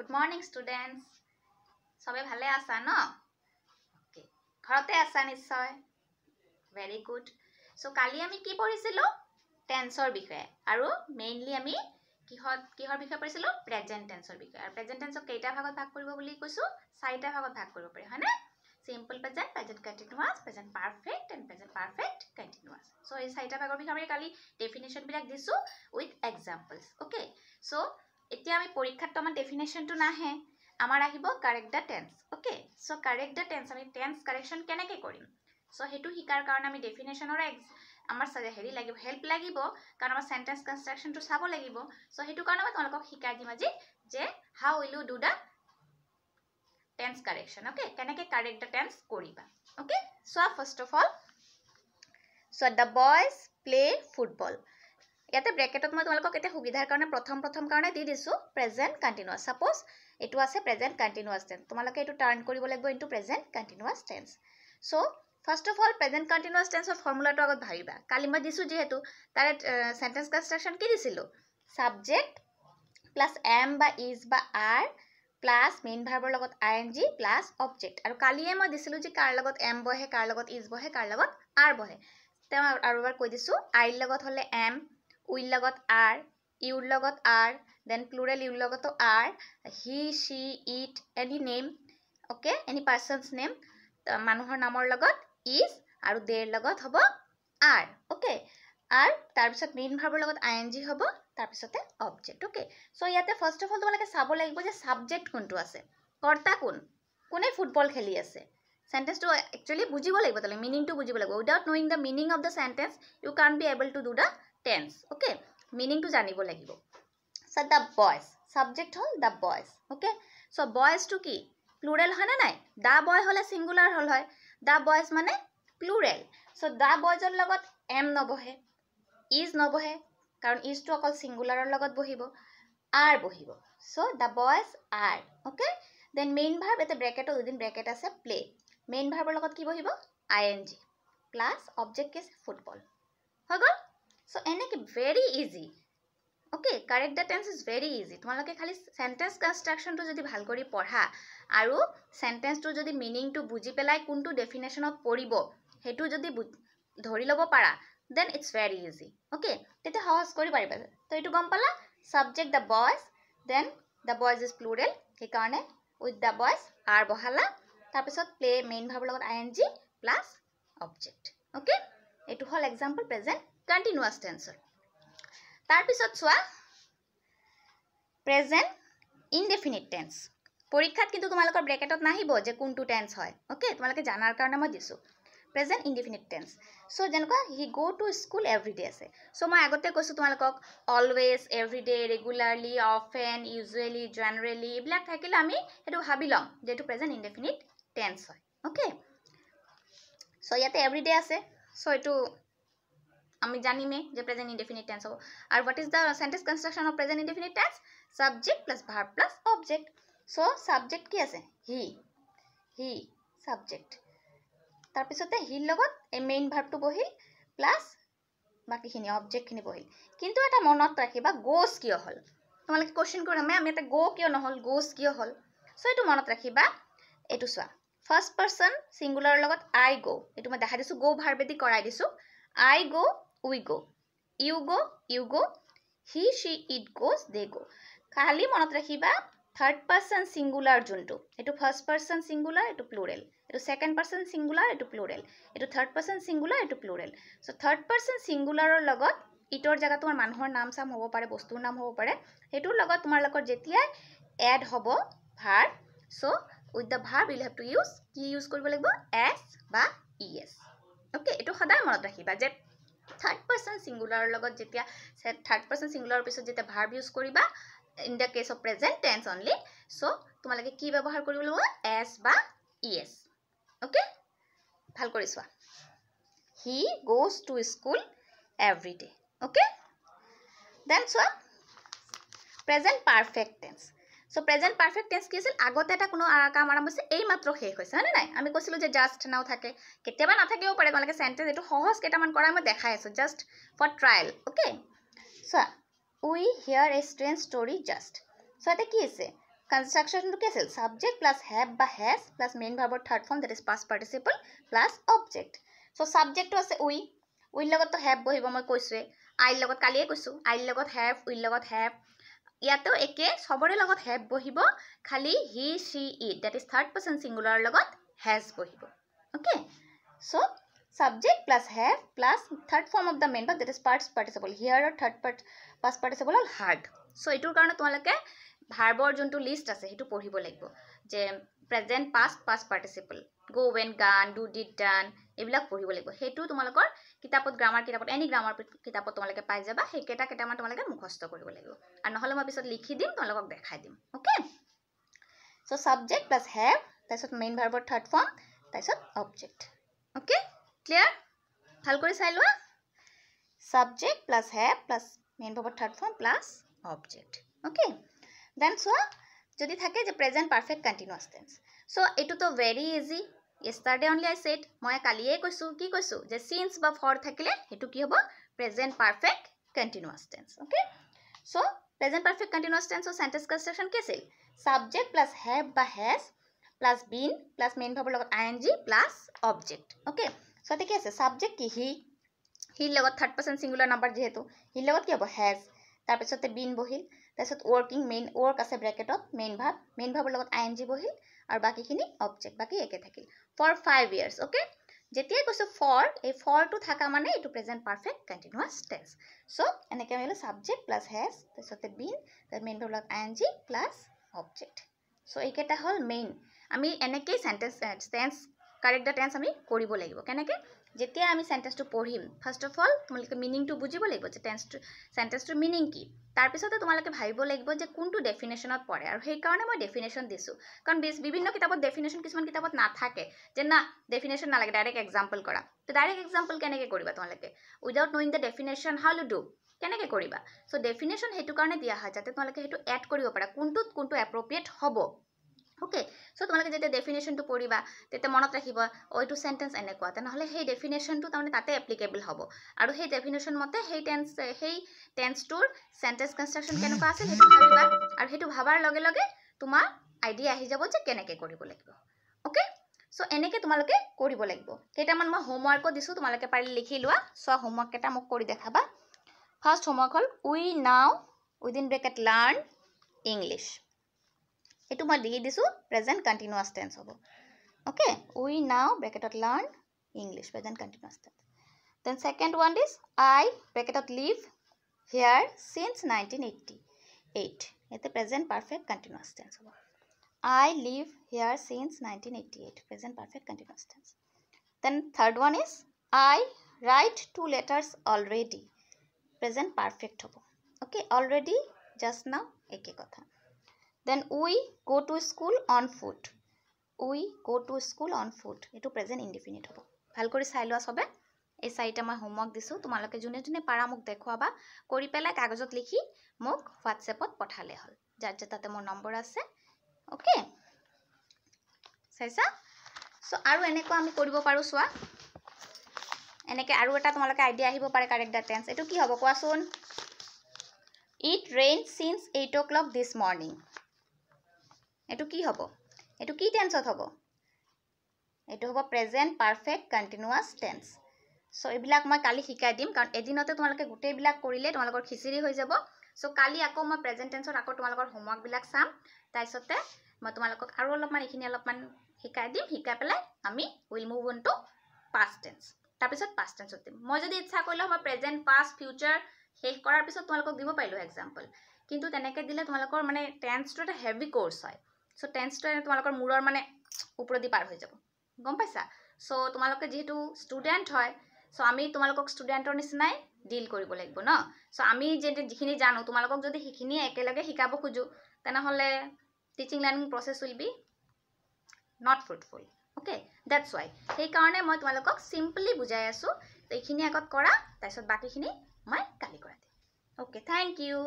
Good morning students চবে ভালে আছা ন অ'কে ঘৰতে আছা নিশ্চয় ভেৰি গুড চ' কালি আমি কি পঢ়িছিলোঁ টেন্সৰ বিষয়ে আৰু মেইনলি আমি কিহত কিহৰ বিষয়ে পঢ়িছিলোঁ প্ৰেজেণ্ট টেন্সৰ বিষয়ে আৰু প্ৰেজেণ্ট টেন্সক কেইটা ভাগত ভাগ কৰিব বুলি কৈছোঁ চাৰিটা ভাগত ভাগ কৰিব পাৰি হয়নে simple present present continuous present perfect and present perfect continuous so' এই চাৰিটা ভাগৰ বিষয়ে আমি কালি ডেফিনেশ্যনবিলাক দিছোঁ উইথ এক্সাম্পলছ অ'কে চ' এতিয়া আমি পরীক্ষার তো আমার ডেফিনেশনটো নাহে আমার আহিব correct the tense okay so correct the tense আমি টেন্স কারেকশন কেনেকে করিম সো হেতু শিকার কারণে আমি ডেফিনেশনৰ আমাৰ সাজে হেৰি লাগিব হেল্প লাগিব কাৰণ আমাৰ সেন্টেন্স কনস্ট্ৰাকশনটো চাব লাগিব সো সেইটো কাৰণে আমি তোমালোকক শিকাই দিম আজি যে how will you do the tense correction okay কেনেকে কারেক্ট দা টেন্স কৰিবা ওকে চোৱা first of all so the boys play football ইয়াতে ব্ৰেকেটত মই তোমালোকক এতিয়া সুবিধাৰ কাৰণে প্ৰথম প্ৰথম কাৰণে দি দিছোঁ প্ৰেজেণ্ট কণ্টিনিউৱাছ ছাপ'জ এইটো আছে প্ৰেজেণ্ট কণ্টিনিউৱাছ টেন্স তোমালোকে এইটো টাৰ্ণ কৰিব লাগিব into present continuous tense so' first of all present continuous টেন্সৰ ফৰ্মুলাটো আগত ভাবিবা কালি মই দিছোঁ যিহেতু তাৰে চেণ্টেন্স কনষ্ট্ৰাকশ্যন কি দিছিলোঁ ছাবজেক্ট প্লাছ এম বা ইজ বা আৰ প্লাছ মেইন ভাৰ্বৰ লগত I N G plus object আৰু কালিয়ে মই দিছিলোঁ যে কাৰ লগত এম বহে কাৰ লগত ইজ বহে কাৰ লগত আৰ বহে তেওঁ আৰু এবাৰ কৈ দিছোঁ আইৰ লগত হ'লে এম উইল লগত আৰ ইউৰ লগত আৰ দেন প্লুৰেল ইউৰ লগতো are he she it any name okay any person's name মানুহৰ নামৰ লগত ইজ আৰু দেৰ লগত হ'ব আৰ অ'কে আৰ তাৰপিছত মেইন ভাৰ্বৰ লগত আই এন জি হ'ব তাৰপিছতে অবজেক্ট অ'কে চ' ইয়াতে ফাৰ্ষ্ট অফ অল তোমালোকে চাব লাগিব যে ছাবজেক্ট কোনটো আছে কৰ্তা কোন কোনে ফুটবল খেলি আছে চেণ্টেঞ্চটো একচুৱেলি বুজিব লাগিব তেনেহ'লে মিনিংটো বুজিব লাগিব without knowing the meaning of the sentence you can be able to do the tense okay মিনিংটো জানিব লাগিব চ' দ্য বয়জ ছাবজেক্ট হ'ল দ্য বয়জ অ'কে চ' বয়জটো কি প্লুৰেল হয়নে নাই দ্য বয় হ'লে ছিংগুলাৰ হ'ল হয় দ্য বয়জ মানে প্লুৰেল চ' দ্য বয়জৰ লগত এম নবহে ইজ নবহে কাৰণ ইজটো অকল ছিংগুলাৰৰ লগত বহিব আৰ বহিব so' the boys are okay then main verb এতিয়া ব্ৰেকেটত উইদিন ব্ৰেকেট আছে প্লে মেইন ভাৰ্বৰ লগত কি বহিব I N G plus object case football হৈ গ'ল চ' এনেকৈ very easy okay correct the tense is very easy তোমালোকে খালি চেণ্টেন্স কনষ্ট্ৰাকশ্যনটো যদি ভাল কৰি পঢ়া আৰু চেণ্টেন্সটো যদি মিনিংটো বুজি পেলাই কোনটো ডেফিনেশ্যনত পৰিব সেইটো যদি ধৰি ল'ব পাৰা then it's very easy okay তেতিয়া সহজ কৰি পাৰিবা তো এইটো গম পালা subject the boys then the boys is plural সেইকাৰণে উইথ দ্য বয়জ আৰ বহালা তাৰপিছত প্লে মেইন ভাবৰ লগত I N G plus object okay এইটো হ'ল এক্সাম্পল প্ৰেজেণ্ট কণ্টিনিউৱাছ টেন্সৰ তাৰপিছত চোৱা প্ৰেজেণ্ট ইনডেফিনিট টেন্স পৰীক্ষাত কিন্তু তোমালোকৰ ব্ৰেকেটত নাহিব যে কোনটো টেন্স হয় অ'কে তোমালোকে জানাৰ কাৰণে মই দিছোঁ প্ৰেজেণ্ট ইনডিফিনিট টেন্স চ' যেনেকুৱা হি গ' টু স্কুল এভৰিডে আছে চ' মই আগতে কৈছোঁ তোমালোকক always everyday regularly often usually generally এইবিলাক থাকিলে আমি সেইটো ভাবি ল'ম যে এইটো প্ৰেজেণ্ট ইনডেফিনিট টেন্স হয় অ'কে চ' ইয়াতে এভৰিডে আছে চ' এইটো আমি জানিমে যে প্ৰেজেণ্ট ইনডেফিনিট টেন্স হ'ব আৰু what is the sentence construction of present indefinite tense subject plus verb plus object so' subject কি আছে হি হি ছাবজেক্ট তাৰপিছতে হিৰ লগত এই মেইন ভাৰ্বটো বহিল প্লাছ বাকীখিনি অবজেক্টখিনি বহিল কিন্তু এটা মনত ৰাখিবা গ'জ কিয় হ'ল তোমালোকে কুৱেশ্যন কৰিম আমি এটা গ' কিয় নহ'ল গ'জ কিয় হ'ল চ' এইটো মনত ৰাখিবা এইটো চোৱা ফাৰ্ষ্ট পাৰ্চন ছিংগুলাৰৰ লগত আই গ' এইটো মই দেখাই দিছোঁ গ' দি কৰাই দিছোঁ আই গ' we go. You go, you go. He, she, it goes, they go. Kali monotrahiba, third person singular junto. Ito first person singular, ito plural. Ito second person singular, ito plural. Ito third person singular, ito plural. So third person singular or logot, itor jagatum manhor nam sam hobo pare, bostu nam hobo pare. Ito logot malako jetia, add hobo, bar. So with the bar, we'll have to use, ki use kulbulago, s ba, es. Okay, ito hada monotrahiba, jet. Third person ছিংগুলাৰৰ লগত যেতিয়া third person ছিংগুলাৰৰ পিছত যেতিয়া verb use কৰিবা in the case of present tense only so' তোমালোকে কি ব্যৱহাৰ কৰিব লাগিব এছ বা ই এছ অ'কে ভাল কৰি চোৱা he goes to school everyday okay then চোৱা present perfect tense so' present perfect tense কি আছিল আগতে এটা কোনো কাম আৰম্ভ হৈছে এইমাত্ৰ শেষ হৈছে হয়নে নাই আমি কৈছিলোঁ যে জাষ্ট নাও থাকে কেতিয়াবা নাথাকিব পাৰে তোমালোকে চেণ্টেজ এইটো সহজ কেইটামান কৰা মই দেখাই আছোঁ জাষ্ট ফৰ ট্ৰায়েল অ'কে চোৱা we hear a strange story just so' এতিয়া কি আছে কনষ্ট্ৰাকশ্যনটো কি আছিল ছাবজেক্ট প্লাছ হেপ বা হেজ প্লাছ মেইন ভাৰ্বৰ third form that is past participle plus object so' ছাবজেক্টটো আছে উই উইৰ লগততো হেপ বহিব মই কৈছোঁৱে আইৰ লগত কালিয়ে কৈছোঁ আইৰ লগত হেপ উইৰ লগত হেপ ইয়াতো একে সবরে লগত হেভ বহিব খালি he she it that is third person singular লগত হ্যাজ বহিব okay so subject plus have plus third form of the main verb that is parts participle here are third part pass participle all hard so এইটোৰ কাৰণে তোমালোকে ভাৰ্বৰ যোনটো list আছে সেইটো পঢ়িব লাগিব যে present past past participle go' ৱেন গান ডু ডিড ডান এইবিলাক পঢ়িব লাগিব সেইটো তোমালোকৰ কিতাপত গ্ৰামাৰ কিতাপত এনি গ্ৰামাৰ কিতাপত তোমালোকে পাই যাবা সেইকেইটা কেইটামান তোমালোকে মুখস্থ কৰিব লাগিব আৰু নহ'লে মই পিছত লিখি দিম তোমালোকক দেখাই দিম okay so' subject plus have তাৰপিছত মেইন ভাৰ্বৰ থাৰ্ড ফৰ্ম তাৰপিছত অবজেক্ট অ'কে ক্লিয়াৰ ভাল কৰি চাই লোৱা subject plus have plus main ভাৰ্বৰ third form plus object okay then চোৱা যদি থাকে যে present perfect continuous tense so' এইটোতো very easy yesterday only I said মই কালিয়েই কৈছোঁ কি কৈছোঁ যে চিন্স বা ফৰ থাকিলে সেইটো কি হ'ব present perfect continuous tense okay so' present perfect continuous টেন্সৰ চেণ্টেঞ্চ কনষ্ট্ৰাকশ্যন কি আছিল ছাবজেক্ট প্লাছ হেভ বা has plus been plus main ভাবৰ লগত I N G plus object okay so' এতিয়া কি আছে ছাবজেক্ট কি সি সিৰ লগত থাৰ্ড পাৰ্চন ছিংগুলাৰ নাম্বাৰ যিহেতু সিৰ লগত কি হ'ব হেজ তাৰপিছতে বিন বহিল তাৰপিছত ৱৰ্কিং মেইন ৱৰ্ক আছে ব্ৰেকেটত মেইন ভাৱ মেইন ভাৱৰ লগত আই এন জি বহিল আৰু বাকীখিনি অবজেক্ট বাকী একে থাকিল ফৰ ফাইভ ইয়াৰ্ছ অ'কে যেতিয়াই কৈছোঁ ফৰ এই ফৰটো থকা মানে এইটো প্ৰেজেণ্ট পাৰ্ফেক্ট কণ্টিনিউৱাছ টেষ্ট চ' এনেকৈ আমি ল'লোঁ ছাবজেক্ট প্লাছ হেজ তাৰপিছতে বিন মেইন ভেবিলাক আইন জি প্লাছ অবজেক্ট চ' এইকেইটা হ'ল মেইন আমি এনেকেই sentence tense correct the tense আমি কৰিব লাগিব কেনেকৈ যেতিয়া আমি চেণ্টেঞ্চটো পঢ়িম ফাৰ্ষ্ট অফ অল তোমালোকে মিনিংটো বুজিব লাগিব যে টেঞ্চটো চেণ্টেঞ্চটোৰ মিনিং কি তাৰপিছতে তোমালোকে ভাবিব লাগিব যে কোনটো ডেফিনেশ্যনত পৰে আৰু সেইকাৰণে মই ডেফিনেশ্যন দিছোঁ কাৰণ বিভিন্ন কিতাপত ডেফিনেশ্যন কিছুমান কিতাপত নাথাকে যে না ডেফিনেশ্যন নালাগে ডাইৰেক্ট এক্সাম্পল কৰা তো ডাইৰেক্ট এক্সাম্পল কেনেকৈ কৰিবা তোমালোকে without knowing the definition how to do কেনেকৈ কৰিবা চ' ডেফিনেশ্যন সেইটো কাৰণে দিয়া হয় যাতে তোমালোকে সেইটো এড কৰিব পাৰা কোনটোত কোনটো এপ্ৰপ্ৰিয়েট হ'ব ওকে সো তোমালোকে যেতিয়া ডেফিনেশ্যনটো পঢ়িবা তেতিয়া মনত ৰাখিবা অইটো চেণ্টেঞ্চ এনেকুৱা তেনেহ'লে সেই ডেফিনেশ্যনটো তাৰমানে তাতে এপ্লিকেবল হ'ব আৰু সেই ডেফিনেশ্যন মতে সেই টেঞ্চ সেই টেঞ্চটোৰ চেণ্টেঞ্চ কনষ্ট্ৰাকশ্যন কেনেকুৱা আছিল সেইটো ভাবিবা আৰু সেইটো ভবাৰ লগে লগে তোমাৰ আইডিয়া আহি যাব যে কেনেকৈ কৰিব লাগিব অ'কে চ' এনেকৈ তোমালোকে কৰিব লাগিব কেইটামান মই হোমৱৰ্কো দিছোঁ তোমালোকে পাৰিলে লিখি লোৱা চোৱা হোমৱৰ্ককেইটা মোক কৰি দেখাবা ফাৰ্ষ্ট হোমৱৰ্ক হ'ল we now within bracket learn English সেইটো মই লিখি দিছোঁ প্ৰেজেণ্ট কণ্টিনিউৱাছ টেন্স হ'ব অ'কে উই নাও ব্ৰেকেটত learn English present continuous tense then second one is I ব্ৰেকেটত live here since nineteen eighty eight ইয়াতে প্ৰেজেণ্ট পাৰফেক্ট কণ্টিনিউৱাছ টেন্স হ'ব I live here since nineteen eighty eight present perfect continuous tense then third one is I write two letters already present perfect হ'ব okay already just now একে কথা then we go' to school on food we go' to school on foot এইটো present indefinite হ'ব ভাল কৰি চাই লোৱা চবে এই চাৰিটা মই হোমৱৰ্ক দিছোঁ তোমালোকে যোনে যোনে পাৰা মোক দেখুৱাবা কৰি পেলাই কাগজত লিখি মোক হোৱাটছএপত পঠালে হ'ল যাত যে তাতে মোৰ নম্বৰ আছে অ'কে চাইছা চ' আৰু এনেকুৱা আমি কৰিব পাৰোঁ চোৱা এনেকৈ আৰু এটা তোমালোকে আইডিয়া আহিব পাৰে কাৰেক্ট দ্য টেন্স এইটো কি হ'ব কোৱাচোন it rain since eight o'clock this morning এইটো কি হ'ব এইটো কি টেন্সত হ'ব এইটো হ'ব present perfect continuous tense so' এইবিলাক মই কালি শিকাই দিম কাৰণ এদিনতে তোমালোকে গোটেইবিলাক কৰিলে তোমালোকৰ খিচিৰি হৈ যাব চ' কালি আকৌ মই প্ৰেজেণ্ট টেন্সত আকৌ তোমালোকৰ হোমৱৰ্কবিলাক চাম তাৰপিছতে মই তোমালোকক আৰু অলপমান এইখিনি অলপমান শিকাই দিম শিকাই পেলাই আমি will move on to past tense তাৰপিছত পাষ্ট টেন্সত দিম মই যদি ইচ্ছা কৰিলোঁ মই প্ৰেজেণ্ট পাষ্ট ফিউচাৰ শেষ কৰাৰ পিছত তোমালোকক দিব পাৰিলোঁ এক্সাম্পল কিন্তু তেনেকৈ দিলে তোমালোকৰ মানে টেন্সটো এটা হেভি ক'ৰ্চ হয় চ' টেন্থটোৱে তোমালোকৰ মূৰৰ মানে ওপৰেদি পাৰ হৈ যাব গম পাইছা চ' তোমালোকে যিহেতু ষ্টুডেণ্ট হয় চ' আমি তোমালোকক ষ্টুডেণ্টৰ নিচিনাই ডিল কৰিব লাগিব ন চ' আমি যেতিয়া যিখিনি জানো তোমালোকক যদি সেইখিনিয়ে একেলগে শিকাব খোজোঁ তেনেহ'লে teaching learning process will be not fruitful okay that's why সেইকাৰণে মই তোমালোকক চিম্পলি বুজাই আছোঁ এইখিনি আগত কৰা তাৰপিছত বাকীখিনি মই কালি কৰা দিম অ'কে থেংক ইউ